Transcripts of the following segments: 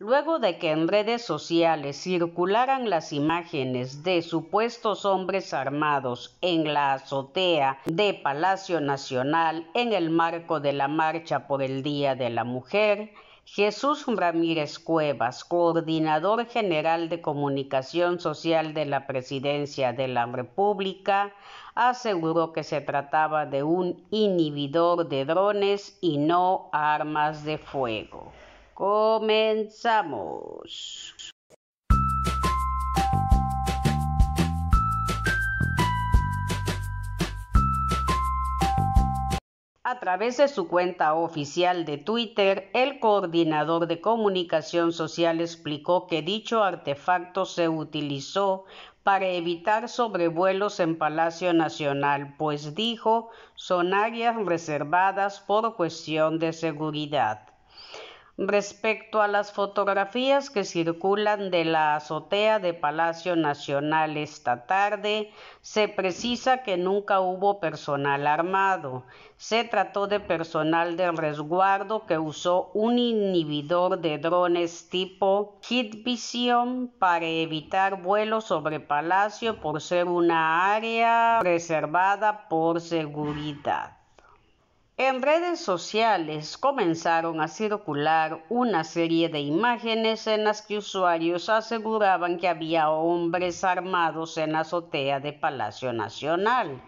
Luego de que en redes sociales circularan las imágenes de supuestos hombres armados en la azotea de Palacio Nacional en el marco de la marcha por el Día de la Mujer, Jesús Ramírez Cuevas, coordinador general de comunicación social de la Presidencia de la República, aseguró que se trataba de un inhibidor de drones y no armas de fuego. Comenzamos. A través de su cuenta oficial de Twitter, el coordinador de comunicación social explicó que dicho artefacto se utilizó para evitar sobrevuelos en Palacio Nacional, pues dijo son áreas reservadas por cuestión de seguridad respecto a las fotografías que circulan de la azotea de Palacio Nacional esta tarde, se precisa que nunca hubo personal armado. Se trató de personal de resguardo que usó un inhibidor de drones tipo Hit Vision para evitar vuelos sobre Palacio por ser una área reservada por seguridad. En redes sociales comenzaron a circular una serie de imágenes en las que usuarios aseguraban que había hombres armados en la azotea de Palacio Nacional,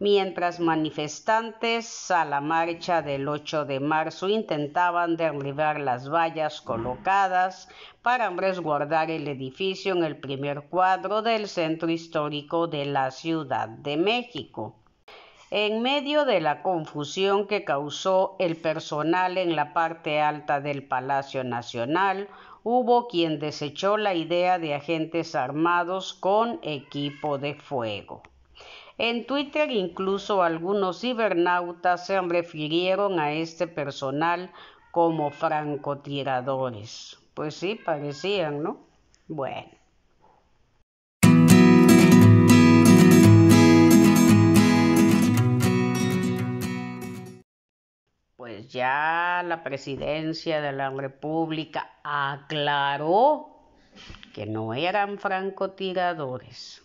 mientras manifestantes a la marcha del 8 de marzo intentaban derribar las vallas colocadas para resguardar el edificio en el primer cuadro del centro histórico de la Ciudad de México en medio de la confusión que causó el personal en la parte alta del Palacio Nacional, hubo quien desechó la idea de agentes armados con equipo de fuego. En Twitter incluso algunos cibernautas se refirieron a este personal como francotiradores. Pues sí, parecían, ¿no? Bueno. ya la presidencia de la República aclaró que no eran francotiradores.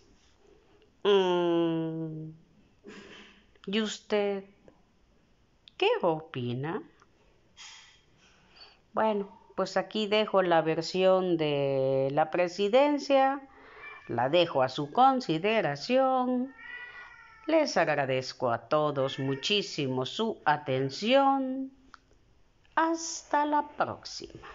Mm. ¿Y usted qué opina? Bueno, pues aquí dejo la versión de la presidencia, la dejo a su consideración. Les agradezco a todos muchísimo su atención. Hasta la próxima.